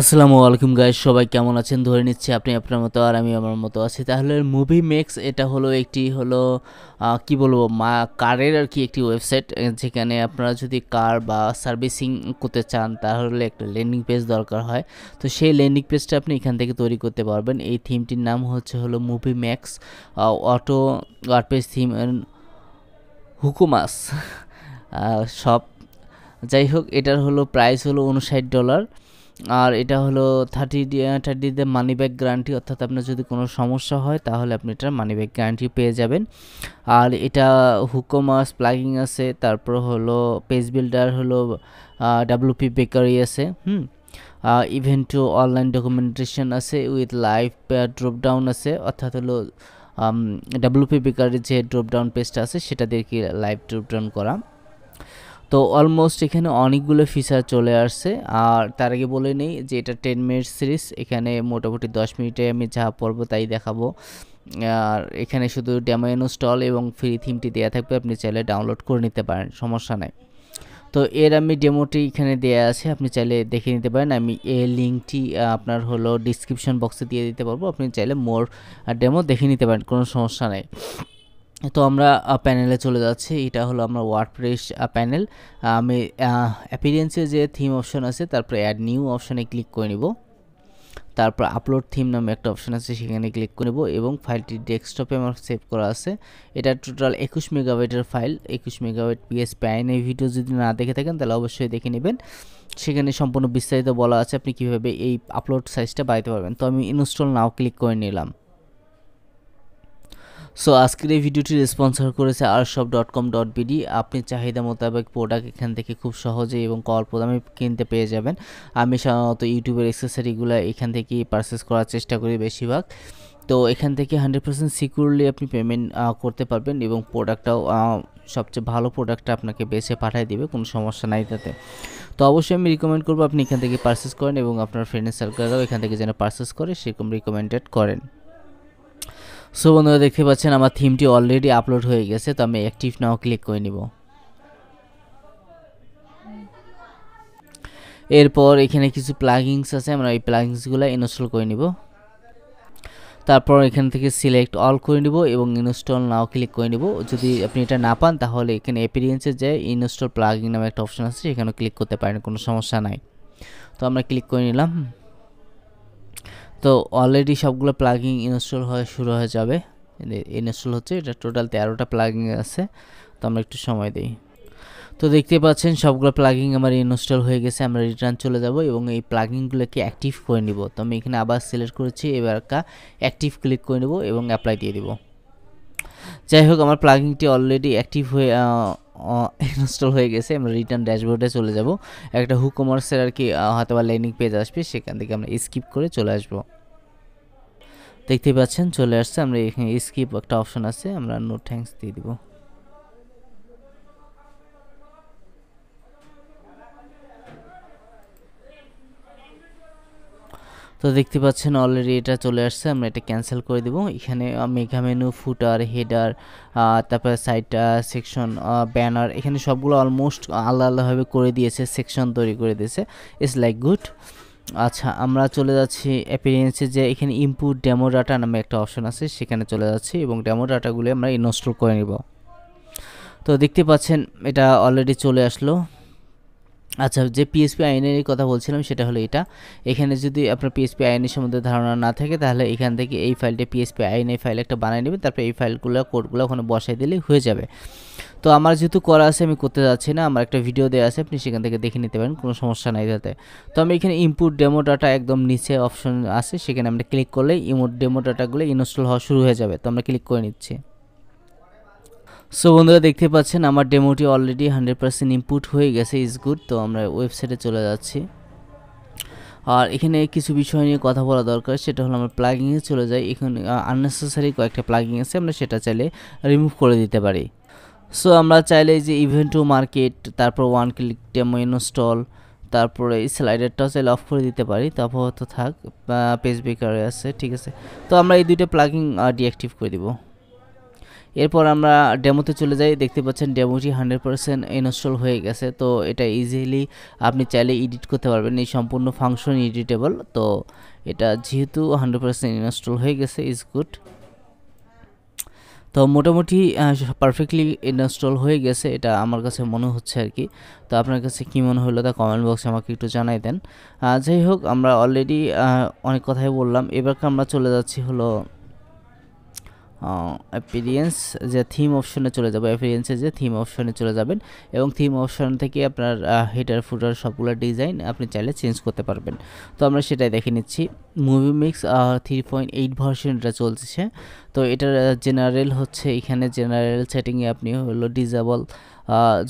আসসালামু আলাইকুম গাইজ সবাই কেমন আছেন ধরে নিচ্ছি আপনি আপনার মতো আর আমি আমার মতো আছি তাহলে মুভি মেক্স এটা হলো একটি হলো কি বলবো মা কারের আর কি একটি ওয়েবসাইট যেখানে আপনারা যদি কার বা সার্ভিসিং করতে চান তাহলে একটা ল্যান্ডিং পেজ দরকার হয় তো সেই ল্যান্ডিং পেজটা আপনি এখান থেকে তৈরি করতে পারবেন এই থিমটির নাম হচ্ছে হলো মুভি ম্যাক্স অটো ওয়ার্ডপেজ থিম হুকুমাস সব যাই হোক এটার হলো প্রাইস হলো উনষাট ডলার আর এটা হলো thirty thirty day money back guarantee অর্থাৎ আপনার যদি কোনো সমস্যা হয় তাহলে আপনি এটা মানি ব্যাক গ্যারান্টি পেয়ে যাবেন আর এটা হুকোমাস প্লাগিং আছে তারপর হলো পেজ বিল্ডার হলো ডাব্লুপি বেকারি আছে হুম ইভেন্ট টু অনলাইন ডকুমেন্টেশন আছে উইথ লাইভ ড্রপডাউন আছে অর্থাৎ হলো ডাব্লুপি বেকারির যে ড্রপডাউন পেজটা আছে সেটা দিয়ে কি লাইভ ড্রপডাউন করা তো অলমোস্ট এখানে অনেকগুলো ফিচার চলে আসছে আর তার আগে বলে নেই যে এটা টেন মিনিট সিরিজ এখানে মোটামুটি দশ মিনিটে আমি যা পড়বো তাই দেখাবো আর এখানে শুধু ড্যামো ইনস্টল এবং ফ্রি থিমটি দেওয়া থাকবে আপনি চাইলে ডাউনলোড করে নিতে পারেন সমস্যা নেই তো এর আমি ডেমোটি এখানে দেওয়া আছে আপনি চাইলে দেখে নিতে পারেন আমি এই লিঙ্কটি আপনার হলো ডিসক্রিপশন বক্সে দিয়ে দিতে পারবো আপনি চাইলে মোর ডেমো দেখে নিতে পারেন কোনো সমস্যা নেই তো আমরা প্যানেলে চলে যাচ্ছি এটা হলো আমরা ওয়ার্ডপ্রেস প্যানেল আমি অ্যাপিরিয়েন্সে যে থিম অপশন আছে তারপরে অ্যাড নিউ অপশনে ক্লিক করে নিব তারপর আপলোড থিম নামে একটা অপশন আছে সেখানে ক্লিক করে নেব এবং ফাইলটি ডেস্কটপে আমার সেভ করা আছে এটা টোটাল একুশ মেগাবাইটের ফাইল একুশ মেগাবাইট পিএস প্যান এই ভিডিও যদি না দেখে থাকেন তাহলে অবশ্যই দেখে নেবেন সেখানে সম্পূর্ণ বিস্তারিত বলা আছে আপনি কীভাবে এই আপলোড সাইজটা বাড়াতে পারবেন তো আমি ইনস্টল নাও ক্লিক করে নিলাম সো আজকের এই ভিডিওটি স্পন্সর করেছে আর সব ডট কম ডট বিডি আপনি চাহিদা মোতাবেক প্রোডাক্ট এখান থেকে খুব সহজে এবং অল্প দামে কিনতে পেয়ে যাবেন আমি সাধারণত ইউটিউবের অ্যাক্সেসারিগুলো এখান থেকেই পারচেস করার চেষ্টা করি বেশিরভাগ তো এখান থেকে হান্ড্রেড পার্সেন্ট সিকিউরলি আপনি পেমেন্ট করতে পারবেন এবং প্রোডাক্টটাও সবচেয়ে ভালো প্রোডাক্টটা আপনাকে বেছে পাঠিয়ে দিবে কোনো সমস্যা নাই তাতে তো অবশ্যই আমি রিকমেন্ড করবো আপনি এখান থেকে পারচেস করেন এবং আপনার ফ্রেন্ডের সার্কেলরাও এখান থেকে যেন পারচেস করে সেরকম রিকমেন্ডেড করেন সো বন্ধুরা দেখতে পাচ্ছেন আমার থিমটি অলরেডি আপলোড হয়ে গেছে তো আমি অ্যাক্টিভ নাও ক্লিক করে নিব এরপর এখানে কিছু প্লাগিংস আছে আমরা এই প্লাগিংসগুলো ইনস্টল করে নিব তারপর এখান থেকে সিলেক্ট অল করে নিব এবং ইনস্টল নাও ক্লিক করে নিব যদি আপনি এটা না পান তাহলে এখানে অ্যাপিরিয়েন্সে যে ইনস্টল প্লাগিং নামে একটা অপশন আছে সেখানে ক্লিক করতে পারেন কোনো সমস্যা নাই তো আমরা ক্লিক করে নিলাম তো অলরেডি সবগুলো প্লাগিং ইনস্টল হয়ে শুরু হয়ে যাবে ইনস্টল হচ্ছে এটা টোটাল তেরোটা প্লাগিং আছে তো আমরা একটু সময় দিই তো দেখতে পাচ্ছেন সবগুলো প্লাগিং আমার ইনস্টল হয়ে গেছে আমরা রিটার্ন চলে যাব এবং এই প্লাগিংগুলোকে অ্যাক্টিভ করে নিব তো আমি এখানে আবার সিলেক্ট করেছি এবার একটা অ্যাক্টিভ ক্লিক করে নেব এবং অ্যাপ্লাই দিয়ে দিব যাই হোক আমার প্লাগিংটি অলরেডি অ্যাক্টিভ হয়ে ইনস্টল হয়ে গেছে আমরা রিটার্ন ড্যাশবোর্ডে চলে যাব একটা হুকমার্সের আর কি হয়তো বা ল্যান্ডিং পেজ আসবে সেখান থেকে আমরা স্কিপ করে চলে আসবো দেখতে পাচ্ছেন চলে আসছে আমরা এখানে স্কিপ একটা অপশন আছে আমরা নো থ্যাঙ্কস দিয়ে দেবো তো দেখতে পাচ্ছেন অলরেডি এটা চলে আসছে আমরা এটা ক্যান্সেল করে দেবো এখানে মেঘা মেনু ফুটার হেডার তারপরে সাইড সেকশন ব্যানার এখানে সবগুলো অলমোস্ট আলাদা আলাদাভাবে করে দিয়েছে সেকশন তৈরি করে দিয়েছে ইটস লাইক গুড আচ্ছা আমরা চলে যাচ্ছি অ্যাপিরিয়েন্সে যে এখানে ইম্পুট ডেমো ডাটা নামে একটা অপশন আছে সেখানে চলে যাচ্ছি এবং ডেমো ডাটাগুলি আমরা ইনস্টল করে নেব তো দেখতে পাচ্ছেন এটা অলরেডি চলে আসলো আচ্ছা যে পিএসপি আইনের কথা বলছিলাম সেটা হলো এটা এখানে যদি আপনার পিএসপি আইনের সম্বন্ধে ধারণা না থাকে তাহলে এখান থেকে এই ফাইলটা পিএসপি আইনের ফাইল একটা বানিয়ে নেবেন তারপরে এই ফাইলগুলো কোডগুলো ওখানে বসাই দিলে হয়ে যাবে তো আমার যেহেতু করা আছে আমি করতে যাচ্ছি না আমার একটা ভিডিও দেওয়া আছে আপনি সেখান থেকে দেখে নিতে পারেন কোনো সমস্যা নাই তাতে তো আমি এখানে ইমপুট ডেমো ডাটা একদম নিচে অপশন আছে সেখানে আমরা ক্লিক করলে ইমোট ডেমো ডাটাগুলো ইনস্টল হওয়া শুরু হয়ে যাবে তো আমরা ক্লিক করে নিচ্ছি সো বন্ধুরা দেখতে পাচ্ছেন আমার ডেমোটি অলরেডি হান্ড্রেড পার্সেন্ট ইম্পুট হয়ে গেছে ইজ গুড তো আমরা ওয়েবসাইটে চলে যাচ্ছি আর এখানে কিছু বিষয় নিয়ে কথা বলা দরকার সেটা হলো আমরা প্লাগিংয়ে চলে যাই এখানে আননেসেসারি কয়েকটা প্লাগিং আছে আমরা সেটা চাইলে রিমুভ করে দিতে পারি সো আমরা চাইলে যে ইভেন্ট টু মার্কেট তারপর ওয়ান ক্লিক ডেমো ইনস্টল তারপরে এই স্লাইডারটাও চাইলে অফ করে দিতে পারি তারপর হয়তো থাক পেজ বেকারে আছে ঠিক আছে তো আমরা এই দুইটা প্লাগিং ডিঅ্যাক্টিভ করে দিব এরপর আমরা ডেমোতে চলে যাই দেখতে পাচ্ছেন ডেমোটি হান্ড্রেড পারসেন্ট ইনস্টল হয়ে গেছে তো এটা ইজিলি আপনি চাইলে এডিট করতে পারবেন এই সম্পূর্ণ ফাংশন এডিটেবল তো এটা যেহেতু হান্ড্রেড পারসেন্ট ইনস্টল হয়ে গেছে ইজ গুড তো মোটামুটি পারফেক্টলি ইনস্টল হয়ে গেছে এটা আমার কাছে মনে হচ্ছে আর কি তো আপনার কাছে কী মনে হলো তা কমেন্ট বক্সে আমাকে একটু জানাই দেন যাই হোক আমরা অলরেডি অনেক কথাই বললাম এবারকে আমরা চলে যাচ্ছি হলো অ্যাপিরিয়েন্স যে থিম অপশনে চলে যাবে অ্যাপিরিয়েন্সে যে থিম অপশনে চলে যাবেন এবং থিম অপশন থেকে আপনার হিটার ফুটার সবগুলো ডিজাইন আপনি চাইলে চেঞ্জ করতে পারবেন তো আমরা সেটাই দেখে নিচ্ছি movie mix three point eight version এটা চলছে তো এটার জেনারেল হচ্ছে এখানে জেনারেল সেটিংয়ে আপনি হলো ডিজাবল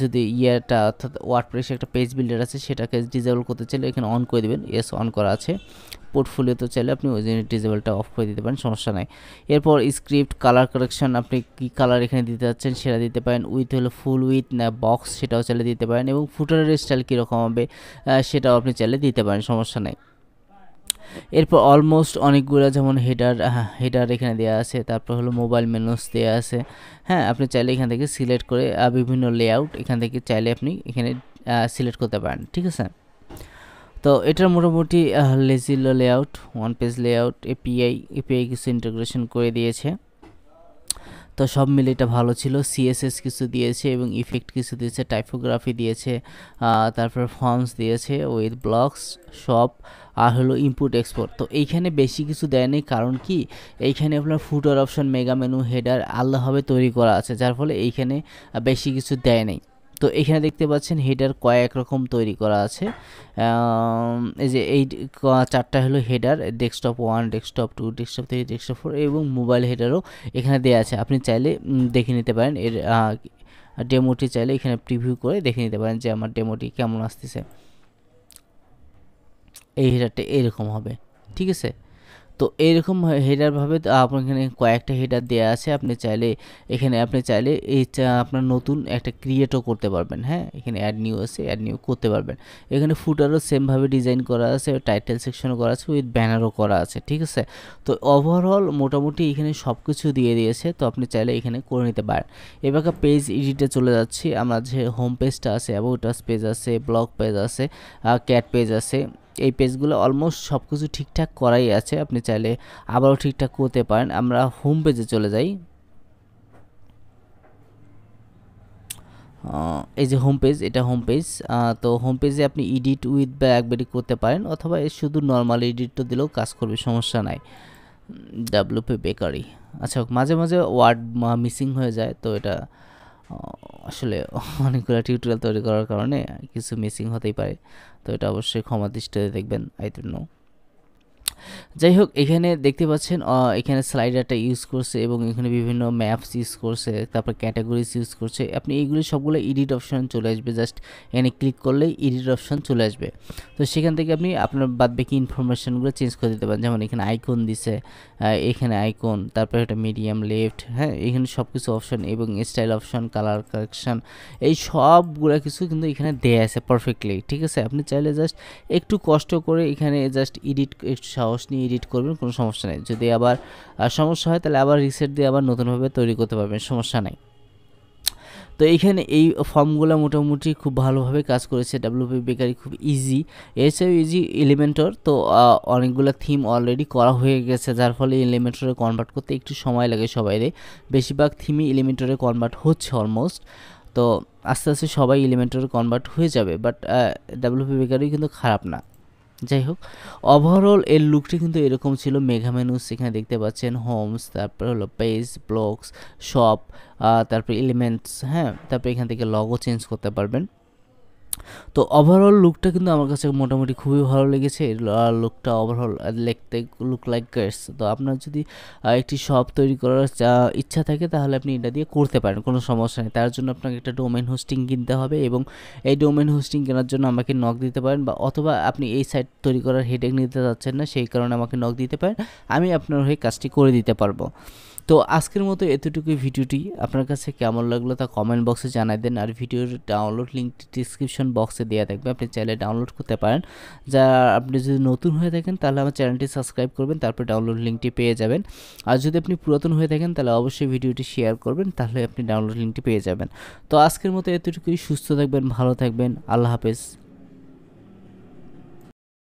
যদি ইয়েটা অর্থাৎ ওয়ার্ড একটা পেজ বিল্ডার আছে সেটাকে ডিজেবল করতে চাইলে এখানে অন করে দেবেন এস অন করা আছে পোর্টফোলিওতে চাইলে আপনি ওই জন্য ডিজেবলটা অফ করে দিতে পারেন সমস্যা নাই এরপর স্ক্রিপ্ট কালার কারেকশন আপনি কি কালার এখানে দিতে চাচ্ছেন সেটা দিতে পারেন উইথ হলো ফুল উইথ না বক্স সেটাও চাইলে দিতে পারেন এবং ফুটারের স্টাইল কীরকম হবে সেটাও আপনি চাইলে দিতে পারেন সমস্যা নাই এরপর অলমোস্ট অনেকগুলো যেমন হেডার হেডার হ্যাঁ, এখানে দেওয়া আছে তারপর হলো মোবাইল মেনুস দেওয়া আছে হ্যাঁ আপনি চাইলে এখান থেকে সিলেক্ট করে বিভিন্ন লেআউট এখান থেকে চাইলে আপনি এখানে সিলেক্ট করতে পারেন ঠিক আছে তো এটার মোটামুটি লেজিলো layout one page layout API API কিছু ইন্টিগ্রেশন করে দিয়েছে তো সব মিলে এটা ভালো ছিল সিএসএস কিছু দিয়েছে এবং ইফেক্ট কিছু দিয়েছে টাইপোগ্রাফি দিয়েছে তারপর ফর্মস দিয়েছে উইথ ব্লকস সব আর হলো ইনপুট এক্সপোর্ট তো এইখানে বেশি কিছু দেয়নি কারণ কি এইখানে আপনার footer option mega menu header আলাদাভাবে তৈরি করা আছে যার ফলে এইখানে বেশি কিছু দেয় নেই তো এখানে দেখতে পাচ্ছেন হেডার কয়েক রকম তৈরি করা আছে এই যে এই চারটা হলো header desktop one desktop two desktop three desktop four এবং মোবাইল হেডারও এখানে দেওয়া আছে আপনি চাইলে দেখে নিতে পারেন এর ডেমোটি চাইলে এখানে প্রিভিউ করে দেখে নিতে পারেন যে আমার ডেমোটি কেমন আসতেছে এই হেডারটা এরকম হবে ঠিক আছে তো এইরকম হেডারভাবে আপনার এখানে কয়েকটা হেডার দেওয়া আছে আপনি চাইলে এখানে আপনি চাইলে এই আপনার নতুন একটা ক্রিয়েটও করতে পারবেন হ্যাঁ এখানে অ্যাড নিউ আছে অ্যাড নিউ করতে পারবেন এখানে ফুটারও সেমভাবে ডিজাইন করা আছে টাইটেল সেকশনও করা আছে উইথ ব্যানারও করা আছে ঠিক আছে তো ওভারঅল মোটামুটি এখানে সব কিছু দিয়ে দিয়েছে তো আপনি চাইলে এখানে করে নিতে পারেন এবার পেজ এডিটে চলে যাচ্ছি আমরা যে হোম পেজটা আছে অ্যাবাউট পেজ আছে ব্লগ পেজ আছে ক্যাট পেজ আছে এই পেজগুলো অলমোস্ট সব কিছু ঠিকঠাক করাই আছে আপনি চাইলে আবারও ঠিকঠাক করতে পারেন আমরা হোম পেজে চলে যাই এই যে হোম পেজ এটা হোম পেজ তো হোম পেজে আপনি এডিট উইথ ব্ল্যাকবেরি করতে পারেন অথবা শুধু নর্মাল তো দিলেও কাজ করবে সমস্যা নাই ডাব্লুপি বেকারি আচ্ছা মাঝে মাঝে ওয়ার্ড মিসিং হয়ে যায় তো এটা আসলে অনেকগুলো টিউটোরিয়াল তৈরি করার কারণে কিছু মিসিং হতেই পারে তো এটা অবশ্যই ক্ষমা দৃষ্টিতে দেখবেন আই নো যাই হোক এখানে দেখতে পাচ্ছেন এখানে স্লাইডারটা ইউজ করছে এবং এখানে বিভিন্ন ম্যাপস ইউজ করছে তারপর ক্যাটাগরিজ ইউজ করছে আপনি এইগুলি সবগুলো এডিট অপশন চলে আসবে জাস্ট এখানে ক্লিক করলেই এডিট অপশন চলে আসবে তো সেখান থেকে আপনি আপনার বাদ বাকি ইনফরমেশনগুলো চেঞ্জ করে দিতে পারেন যেমন এখানে আইকন দিছে এখানে আইকন তারপর একটা মিডিয়াম লেফট হ্যাঁ এখানে সব কিছু অপশন এবং স্টাইল অপশন কালার কারেকশন এই সবগুলো কিছু কিন্তু এখানে দেয়া আছে পারফেক্টলি ঠিক আছে আপনি চাইলে জাস্ট একটু কষ্ট করে এখানে জাস্ট এডিট সাহস নিয়ে এডিট করবেন কোনো সমস্যা নেই যদি আবার সমস্যা হয় তাহলে আবার রিসেট দিয়ে আবার নতুনভাবে তৈরি করতে পারবেন সমস্যা নেই তো এইখানে এই ফর্মগুলো মোটামুটি খুব ভালোভাবে কাজ করেছে ডাব্লিউপি বেকারি খুব ইজি এছাড়াও ইজি এলিমেন্টর তো অনেকগুলো থিম অলরেডি করা হয়ে গেছে যার ফলে এলিমেন্টরে কনভার্ট করতে একটু সময় লাগে সবাইরে বেশিরভাগ থিমই এলিমেন্টরে কনভার্ট হচ্ছে অলমোস্ট তো আস্তে আস্তে সবাই এলিমেন্টরে কনভার্ট হয়ে যাবে বাট ডাব্লিউপি বেকারি কিন্তু খারাপ না যাই হোক ওভারঅল এর লুকটি কিন্তু এরকম ছিল মেঘা মেনুস সেখানে দেখতে পাচ্ছেন হোমস তারপরে হলো পেজ ব্লকস শপ তারপরে এলিমেন্টস হ্যাঁ তারপরে এখান থেকে লগও চেঞ্জ করতে পারবেন তো ওভারঅল লুকটা কিন্তু আমার কাছে মোটামুটি খুবই ভালো লেগেছে লুকটা ওভারঅল লেখতে লুক লাইক গার্স তো আপনার যদি একটি শপ তৈরি করার ইচ্ছা থাকে তাহলে আপনি এটা দিয়ে করতে পারেন কোনো সমস্যা নেই তার জন্য আপনাকে একটা ডোমেন হোস্টিং কিনতে হবে এবং এই ডোমেন হোস্টিং কেনার জন্য আমাকে নক দিতে পারেন বা অথবা আপনি এই সাইট তৈরি করার হেডেক নিতে চাচ্ছেন না সেই কারণে আমাকে নক দিতে পারেন আমি আপনার হয়ে কাজটি করে দিতে পারবো তো আজকের মতো এতটুকু ভিডিওটি আপনার কাছে কেমন লাগলো তা কমেন্ট বক্সে জানাই দেন আর ভিডিওর ডাউনলোড লিঙ্কটি ডিসক্রিপশন বক্সে দেওয়া থাকবে আপনি চাইলে ডাউনলোড করতে পারেন যা আপনি যদি নতুন হয়ে থাকেন তাহলে আমার চ্যানেলটি সাবস্ক্রাইব করবেন তারপর ডাউনলোড লিঙ্কটি পেয়ে যাবেন আর যদি আপনি পুরাতন হয়ে থাকেন তাহলে অবশ্যই ভিডিওটি শেয়ার করবেন তাহলে আপনি ডাউনলোড লিঙ্কটি পেয়ে যাবেন তো আজকের মতো এতটুকুই সুস্থ থাকবেন ভালো থাকবেন আল্লাহ হাফেজ